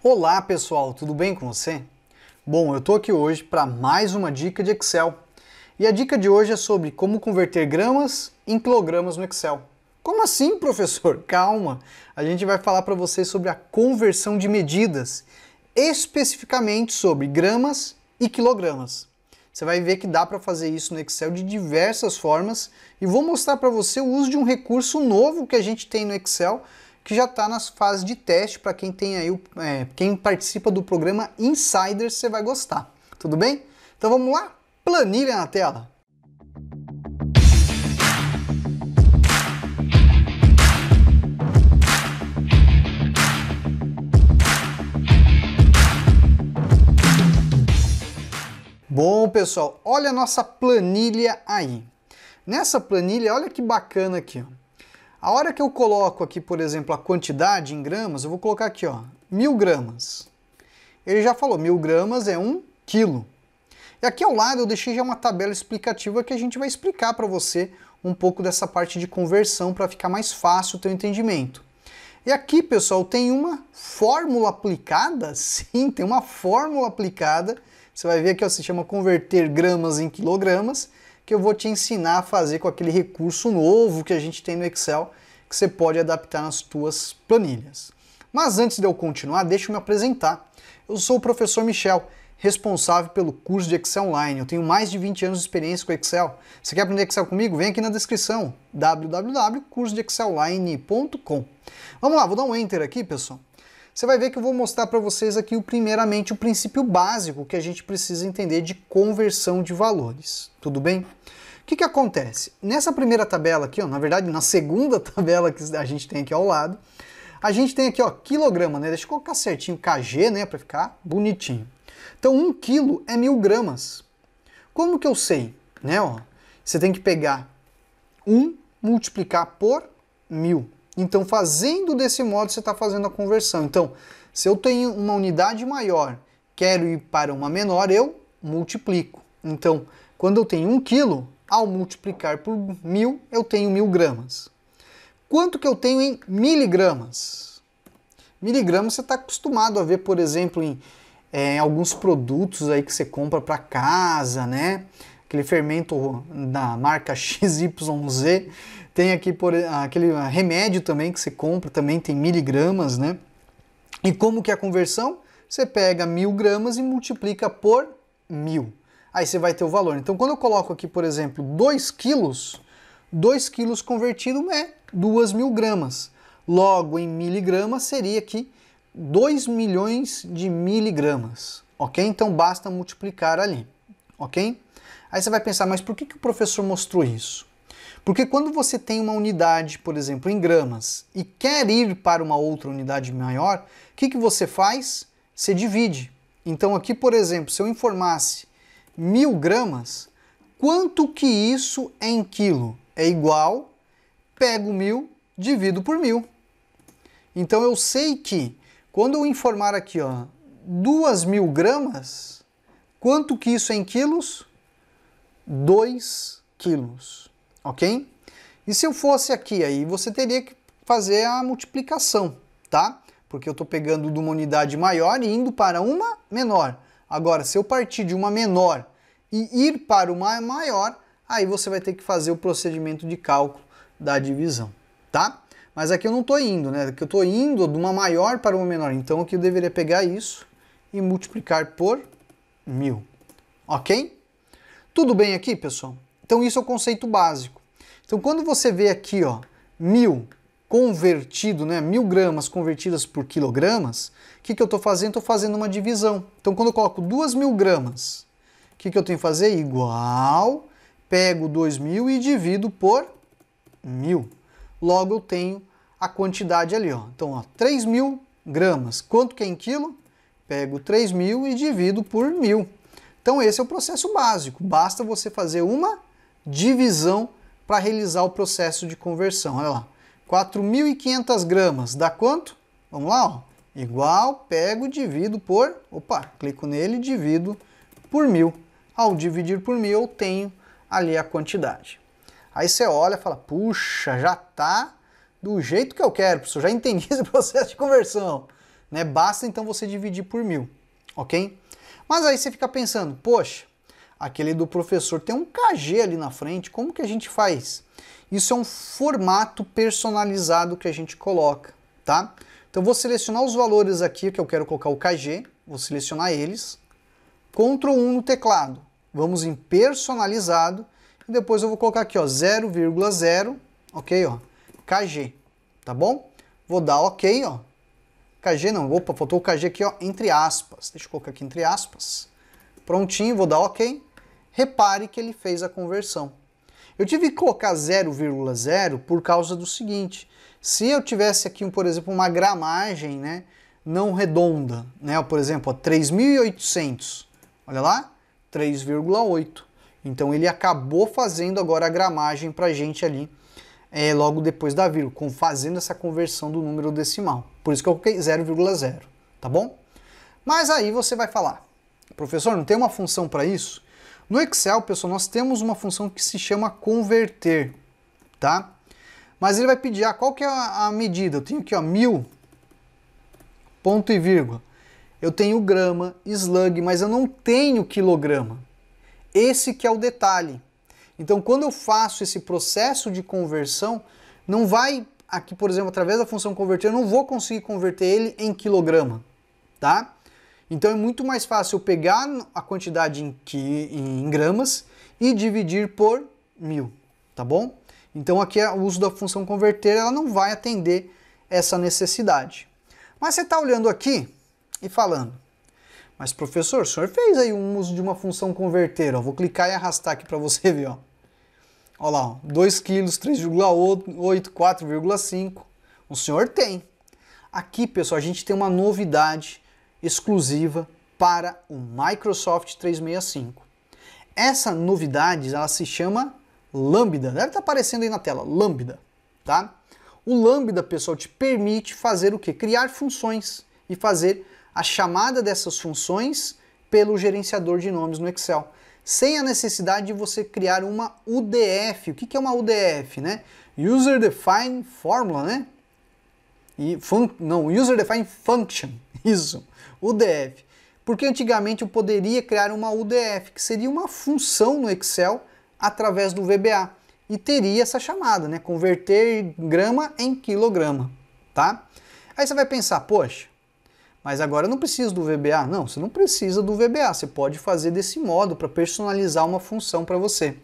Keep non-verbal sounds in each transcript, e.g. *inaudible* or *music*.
Olá pessoal, tudo bem com você? Bom, eu estou aqui hoje para mais uma dica de Excel. E a dica de hoje é sobre como converter gramas em quilogramas no Excel. Como assim, *laughs* professor? Calma! A gente vai falar para você sobre a conversão de medidas, especificamente sobre gramas e quilogramas. Você vai ver que dá para fazer isso no Excel de diversas formas e vou mostrar para você o uso de um recurso novo que a gente tem no Excel que já está nas fases de teste. Para quem tem aí, é, quem participa do programa Insider, você vai gostar. Tudo bem? Então vamos lá? Planilha na tela. Bom, pessoal, olha a nossa planilha aí. Nessa planilha, olha que bacana aqui. A hora que eu coloco aqui, por exemplo, a quantidade em gramas, eu vou colocar aqui, ó, mil gramas. Ele já falou, mil gramas é um quilo. E aqui ao lado eu deixei já uma tabela explicativa que a gente vai explicar para você um pouco dessa parte de conversão para ficar mais fácil o teu entendimento. E aqui, pessoal, tem uma fórmula aplicada, *laughs* sim, tem uma fórmula aplicada. Você vai ver aqui, ó, se chama converter gramas em quilogramas que eu vou te ensinar a fazer com aquele recurso novo que a gente tem no Excel, que você pode adaptar nas tuas planilhas. Mas antes de eu continuar, deixa eu me apresentar. Eu sou o professor Michel, responsável pelo curso de Excel Online. Eu tenho mais de 20 anos de experiência com Excel. Você quer aprender Excel comigo? Vem aqui na descrição, www.cursodexcelonline.com. Vamos lá, vou dar um enter aqui, pessoal. Você vai ver que eu vou mostrar para vocês aqui, primeiramente, o princípio básico que a gente precisa entender de conversão de valores. Tudo bem? O que, que acontece? Nessa primeira tabela aqui, ó, na verdade, na segunda *laughs* tabela que a gente tem aqui ao lado, a gente tem aqui, ó, quilograma, né? Deixa eu colocar certinho KG, né, para ficar bonitinho. Então, 1 um quilo é mil gramas. Como que eu sei? Né, ó, você tem que pegar 1 um, multiplicar por mil. Então, fazendo desse modo, você está fazendo a conversão. Então, se eu tenho uma unidade maior, quero ir para uma menor, eu multiplico. Então, quando eu tenho um quilo, ao multiplicar por mil, eu tenho mil gramas. Quanto que eu tenho em miligramas? Miligramas você está acostumado a ver, por exemplo, em é, alguns produtos aí que você compra para casa, né? aquele fermento da marca XYZ. Tem aqui por, aquele remédio também que você compra, também tem miligramas, né? E como que é a conversão? Você pega mil gramas e multiplica por mil. Aí você vai ter o valor. Então, quando eu coloco aqui, por exemplo, 2 quilos, 2 quilos convertido é 2 mil gramas. Logo, em miligramas, seria aqui 2 milhões de miligramas, ok? Então basta multiplicar ali, ok? Aí você vai pensar, mas por que, que o professor mostrou isso? Porque quando você tem uma unidade, por exemplo, em gramas, e quer ir para uma outra unidade maior, o que, que você faz? Você divide. Então aqui, por exemplo, se eu informasse mil gramas, quanto que isso é em quilo? É igual, pego mil, divido por mil. Então eu sei que quando eu informar aqui, ó, duas mil gramas, quanto que isso é em quilos? 2 quilos, ok? E se eu fosse aqui aí, você teria que fazer a multiplicação, tá? Porque eu estou pegando de uma unidade maior e indo para uma menor. Agora, se eu partir de uma menor e ir para uma maior, aí você vai ter que fazer o procedimento de cálculo da divisão, tá? Mas aqui eu não estou indo, né? Aqui eu estou indo de uma maior para uma menor. Então aqui eu deveria pegar isso e multiplicar por mil, ok? Tudo bem aqui, pessoal? Então isso é o conceito básico. Então quando você vê aqui, ó, mil convertido, né, mil gramas convertidas por quilogramas, o que, que eu estou fazendo? Estou fazendo uma divisão. Então quando eu coloco duas mil gramas, o que, que eu tenho que fazer? Igual, pego dois mil e divido por mil. Logo eu tenho a quantidade ali, ó. Então, ó, três mil gramas. Quanto que é em quilo? Pego três mil e divido por mil. Então esse é o processo básico. Basta você fazer uma divisão para realizar o processo de conversão. Olha lá, 4.500 gramas dá quanto? Vamos lá, ó. Igual, pego, divido por... Opa, clico nele, divido por mil. Ao dividir por mil, eu tenho ali a quantidade. Aí você olha e fala, puxa, já tá do jeito que eu quero, professor, já entendi *laughs* esse processo de conversão. Né? Basta então você dividir por mil, ok? Mas aí você fica pensando, poxa, aquele do professor tem um KG ali na frente, como que a gente faz? Isso é um formato personalizado que a gente coloca, tá? Então vou selecionar os valores aqui que eu quero colocar o KG, vou selecionar eles, Ctrl 1 no teclado, vamos em personalizado, e depois eu vou colocar aqui, ó, 0,0, ok, ó, KG, tá bom? Vou dar ok, ó, KG não, opa, faltou o KG aqui, ó, entre aspas. Deixa eu colocar aqui entre aspas. Prontinho, vou dar OK. Repare que ele fez a conversão. Eu tive que colocar 0,0 por causa do seguinte. Se eu tivesse aqui, por exemplo, uma gramagem né, não redonda, né, por exemplo, 3.800, olha lá, 3,8. Então ele acabou fazendo agora a gramagem para gente ali é, logo depois da vírgula, fazendo essa conversão do número decimal. Por isso que eu coloquei 0,0, tá bom? Mas aí você vai falar, professor, não tem uma função para isso? No Excel, pessoal, nós temos uma função que se chama converter, tá? Mas ele vai pedir, ah, qual que é a medida? Eu tenho aqui, ó, mil, ponto e vírgula. Eu tenho grama, slug, mas eu não tenho quilograma. Esse que é o detalhe. Então, quando eu faço esse processo de conversão, não vai aqui, por exemplo, através da função converter, eu não vou conseguir converter ele em quilograma, tá? Então é muito mais fácil eu pegar a quantidade em, que, em gramas e dividir por mil, tá bom? Então aqui é o uso da função converter, ela não vai atender essa necessidade. Mas você está olhando aqui e falando, mas professor, o senhor fez aí um uso de uma função converter, ó, vou clicar e arrastar aqui para você *laughs* ver, ó. Olha lá, 2 quilos, 3,8, 4,5. O senhor tem. Aqui, pessoal, a gente tem uma novidade exclusiva para o Microsoft 365. Essa novidade, ela se chama Lambda. Deve estar aparecendo aí na tela, Lambda, tá? O Lambda, pessoal, te permite fazer o que? Criar funções e fazer a chamada dessas funções pelo gerenciador de nomes no Excel sem a necessidade de você criar uma UDF. O que é uma UDF, né? User Defined Formula, né? E fun não, User Defined Function, *laughs* isso, UDF. Porque antigamente eu poderia criar uma UDF, que seria uma função no Excel através do VBA. E teria essa chamada, né? Converter grama em quilograma, tá? Aí você vai pensar, poxa, mas agora eu não preciso do VBA. Não, você não precisa do VBA. Você pode fazer desse modo para personalizar uma função para você.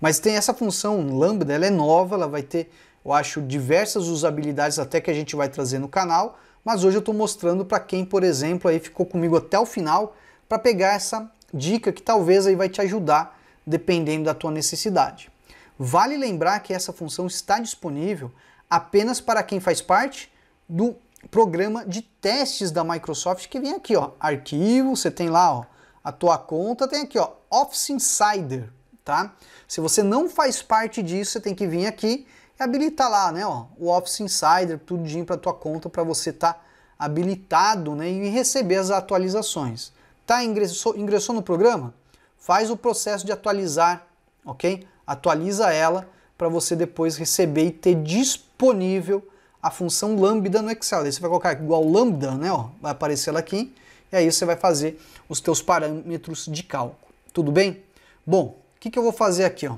Mas tem essa função lambda, ela é nova, ela vai ter, eu acho, diversas usabilidades até que a gente vai trazer no canal. Mas hoje eu estou mostrando para quem, por exemplo, aí ficou comigo até o final para pegar essa dica que talvez aí vai te ajudar dependendo da tua necessidade. Vale lembrar que essa função está disponível apenas para quem faz parte do programa de testes da Microsoft que vem aqui, ó, arquivo, você tem lá, ó, a tua conta, tem aqui, ó, Office Insider, tá? Se você não faz parte disso, você tem que vir aqui e habilitar lá, né, ó, o Office Insider, tudinho para tua conta para você estar tá habilitado, né, e receber as atualizações. Tá ingressou, ingressou no programa? Faz o processo de atualizar, OK? Atualiza ela para você depois receber e ter disponível a função lambda no Excel. Aí você vai colocar igual lambda, né? Ó, vai aparecer ela aqui. E aí você vai fazer os teus parâmetros de cálculo. Tudo bem? Bom, o que, que eu vou fazer aqui? Ó?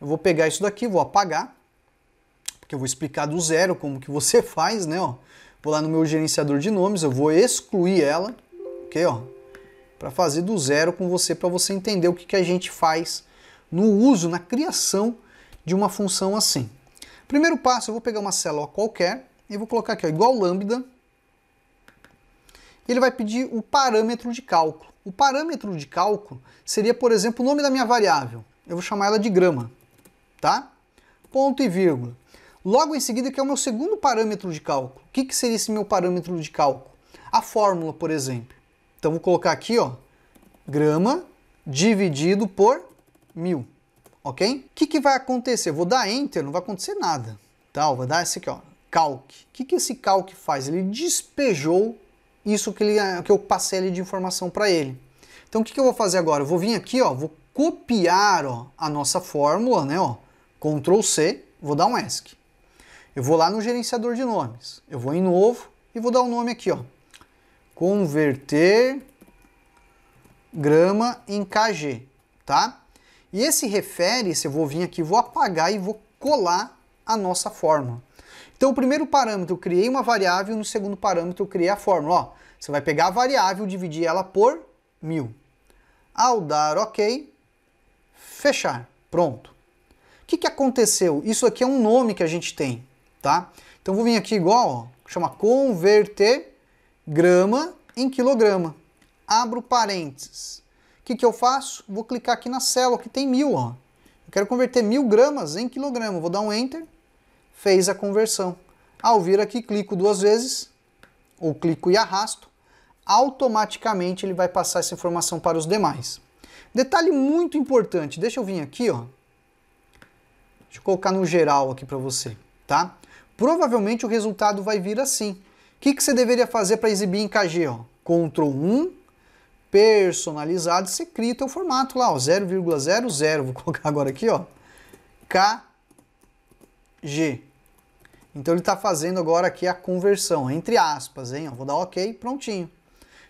Eu vou pegar isso daqui, vou apagar, porque eu vou explicar do zero como que você *laughs* faz, né? Ó. Vou lá no meu gerenciador de nomes, eu vou excluir ela, ok? Ó, para fazer do zero com você, para você entender o que, que a gente faz no uso, na criação de uma função assim. Primeiro passo, eu vou pegar uma célula qualquer e vou colocar aqui, ó, igual lambda. Ele vai pedir o parâmetro de cálculo. O parâmetro de cálculo seria, por exemplo, o nome da minha variável. Eu vou chamar ela de grama, tá? Ponto e vírgula. Logo em seguida, que é o meu segundo parâmetro de cálculo. O que, que seria esse meu parâmetro de cálculo? A fórmula, por exemplo. Então, vou colocar aqui, ó, grama dividido por mil ok? O que, que vai acontecer? vou dar Enter, não vai acontecer nada, tá? vou dar esse aqui, ó, Calc. O que, que esse Calc faz? Ele despejou isso que, ele, é, que eu passei ali de informação para ele. Então, o que, que eu vou fazer agora? Eu vou vir aqui, ó, vou copiar ó, a nossa fórmula, né, ó, Ctrl C, vou dar um ESC. Eu vou lá no gerenciador de nomes, eu vou em novo e vou dar o um nome aqui, ó, converter grama em KG, tá? E esse refere-se, eu vou vir aqui, vou apagar e vou colar a nossa fórmula. Então, o primeiro parâmetro eu criei uma variável, no segundo parâmetro eu criei a fórmula. Ó, você vai pegar a variável, dividir ela por mil. Ao dar OK, fechar. Pronto. O que, que aconteceu? Isso aqui é um nome que a gente tem, tá? Então, vou vir aqui igual, ó, chama converter grama em quilograma. Abro parênteses que, que eu faço? Vou clicar aqui na célula que tem mil. Ó. Eu quero converter mil gramas em quilograma. Vou dar um Enter. Fez a conversão. Ao vir aqui, clico duas vezes, ou clico e arrasto, automaticamente ele vai passar essa informação para os demais. Detalhe muito importante, deixa eu vir aqui, ó. Deixa eu colocar no geral aqui para você, tá? Provavelmente o resultado vai vir assim. O que, que você deveria fazer para exibir em KG? Ó? Ctrl 1, personalizado, você cria o formato lá, ó, 0,00, vou *laughs* colocar agora aqui, ó, KG. Então ele está fazendo agora aqui a conversão, entre aspas, hein, vou dar OK, prontinho.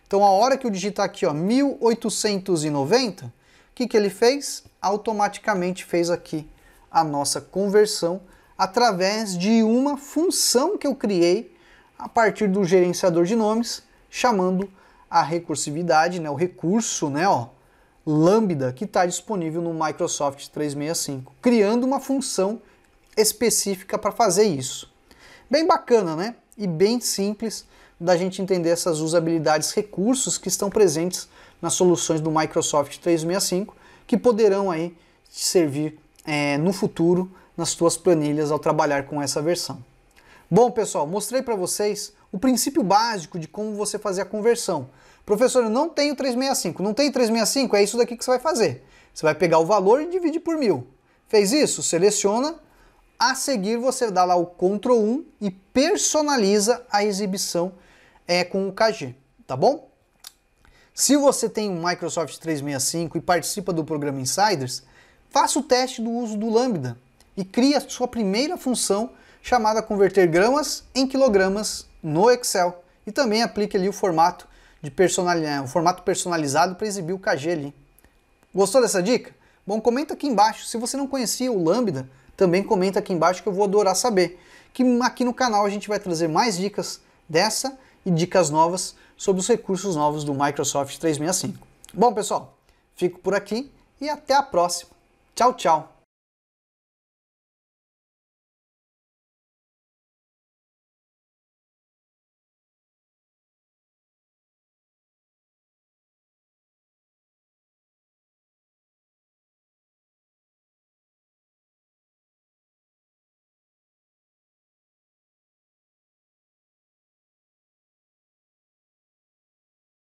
Então a hora que eu digitar aqui, ó, 1890, o que, que ele fez? Automaticamente fez aqui a nossa conversão através de uma função que eu criei a partir do gerenciador de nomes, chamando a recursividade, né, o recurso, né, ó, lambda, que está disponível no Microsoft 365, criando uma função específica para fazer isso. Bem bacana, né? E bem simples da gente entender essas usabilidades, recursos que estão presentes nas soluções do Microsoft 365, que poderão aí te servir é, no futuro nas tuas planilhas ao trabalhar com essa versão. Bom, pessoal, mostrei para vocês o princípio básico de como você fazer a conversão. Professor, eu não tenho 365. Não tem 365? É isso daqui que você vai fazer. Você vai pegar o valor e divide por mil. Fez isso? Seleciona. A seguir, você dá lá o Ctrl 1 e personaliza a exibição é, com o KG, tá bom? Se você tem um Microsoft 365 e participa do programa Insiders, faça o teste do uso do Lambda e crie a sua primeira função chamada converter gramas em quilogramas no Excel e também aplique ali o formato de personalizado, né, o formato personalizado para exibir o KG ali. Gostou dessa dica? Bom, comenta aqui embaixo. Se você não conhecia o Lambda, também comenta aqui embaixo que eu vou adorar saber. Que aqui no canal a gente vai trazer mais dicas dessa e dicas novas sobre os recursos novos do Microsoft 365. Bom, pessoal, fico por aqui e até a próxima. Tchau, tchau.